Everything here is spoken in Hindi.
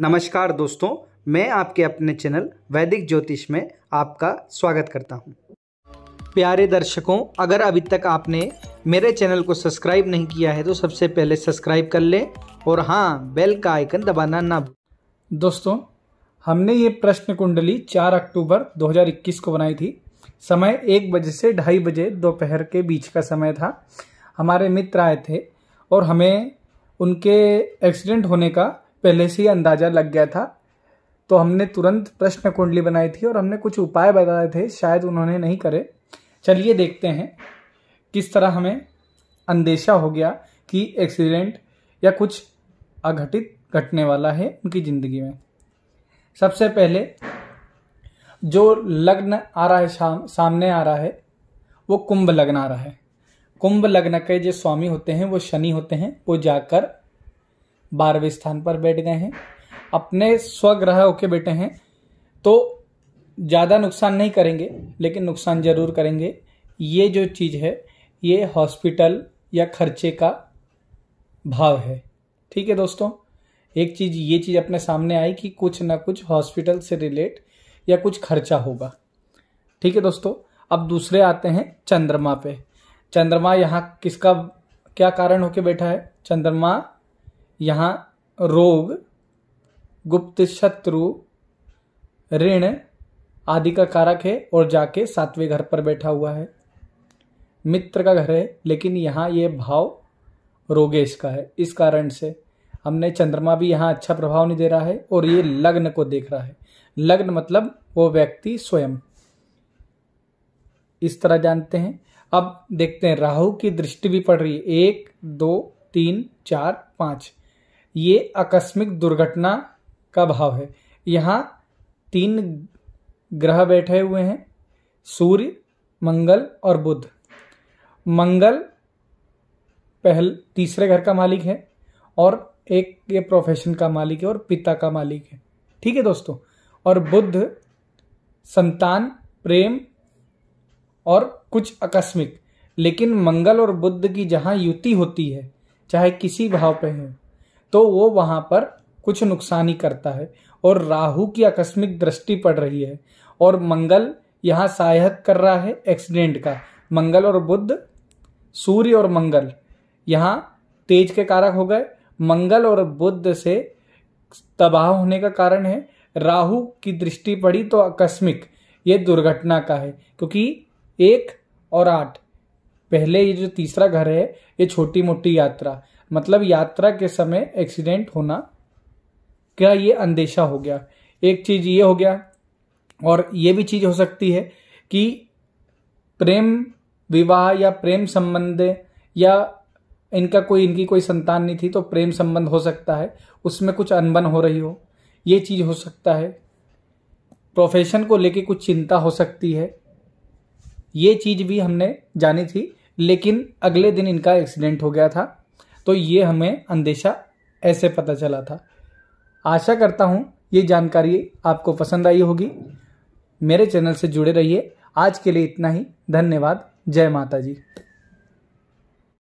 नमस्कार दोस्तों मैं आपके अपने चैनल वैदिक ज्योतिष में आपका स्वागत करता हूं। प्यारे दर्शकों अगर अभी तक आपने मेरे चैनल को सब्सक्राइब नहीं किया है तो सबसे पहले सब्सक्राइब कर लें और हाँ बेल का आइकन दबाना ना भूलें दोस्तों हमने ये प्रश्न कुंडली 4 अक्टूबर 2021 को बनाई थी समय एक बजे से ढाई बजे दोपहर के बीच का समय था हमारे मित्र आए थे और हमें उनके एक्सीडेंट होने का पहले से ही अंदाजा लग गया था तो हमने तुरंत प्रश्न कुंडली बनाई थी और हमने कुछ उपाय बताए थे शायद उन्होंने नहीं करे चलिए देखते हैं किस तरह हमें अंदेशा हो गया कि एक्सीडेंट या कुछ अघटित घटने वाला है उनकी ज़िंदगी में सबसे पहले जो लग्न आ रहा है शाम सामने आ रहा है वो कुंभ लग्न आ रहा है कुंभ लग्न के जो स्वामी होते हैं वो शनि होते हैं वो जाकर बारहवें स्थान पर बैठ गए हैं अपने स्वग्रह होके बैठे हैं तो ज़्यादा नुकसान नहीं करेंगे लेकिन नुकसान ज़रूर करेंगे ये जो चीज़ है ये हॉस्पिटल या खर्चे का भाव है ठीक है दोस्तों एक चीज़ ये चीज़ अपने सामने आई कि कुछ ना कुछ हॉस्पिटल से रिलेट या कुछ खर्चा होगा ठीक है दोस्तों अब दूसरे आते हैं चंद्रमा पे चंद्रमा यहाँ किसका क्या कारण होके बैठा है चंद्रमा यहाँ रोग गुप्त शत्रु ऋण आदि का कारक है और जाके सातवें घर पर बैठा हुआ है मित्र का घर है लेकिन यहाँ ये भाव रोगेश का है इस कारण से हमने चंद्रमा भी यहाँ अच्छा प्रभाव नहीं दे रहा है और ये लग्न को देख रहा है लग्न मतलब वो व्यक्ति स्वयं इस तरह जानते हैं अब देखते हैं राहु की दृष्टि भी पड़ रही है एक दो तीन चार पाँच ये आकस्मिक दुर्घटना का भाव है यहाँ तीन ग्रह बैठे हुए हैं सूर्य मंगल और बुध मंगल पहल तीसरे घर का मालिक है और एक ये प्रोफेशन का मालिक है और पिता का मालिक है ठीक है दोस्तों और बुद्ध संतान प्रेम और कुछ आकस्मिक लेकिन मंगल और बुद्ध की जहाँ युति होती है चाहे किसी भाव पे है तो वो वहाँ पर कुछ नुकसान ही करता है और राहु की आकस्मिक दृष्टि पड़ रही है और मंगल यहाँ सहायक कर रहा है एक्सीडेंट का मंगल और बुद्ध सूर्य और मंगल यहाँ तेज के कारक हो गए मंगल और बुद्ध से तबाह होने का कारण है राहु की दृष्टि पड़ी तो आकस्मिक ये दुर्घटना का है क्योंकि एक और आठ पहले ये जो तीसरा घर है ये छोटी मोटी यात्रा मतलब यात्रा के समय एक्सीडेंट होना क्या ये अंदेशा हो गया एक चीज ये हो गया और ये भी चीज हो सकती है कि प्रेम विवाह या प्रेम संबंध या इनका कोई इनकी कोई संतान नहीं थी तो प्रेम संबंध हो सकता है उसमें कुछ अनबन हो रही हो ये चीज हो सकता है प्रोफेशन को लेके कुछ चिंता हो सकती है ये चीज भी हमने जानी थी लेकिन अगले दिन इनका एक्सीडेंट हो गया था तो ये हमें अंदेशा ऐसे पता चला था आशा करता हूँ ये जानकारी आपको पसंद आई होगी मेरे चैनल से जुड़े रहिए आज के लिए इतना ही धन्यवाद जय माता जी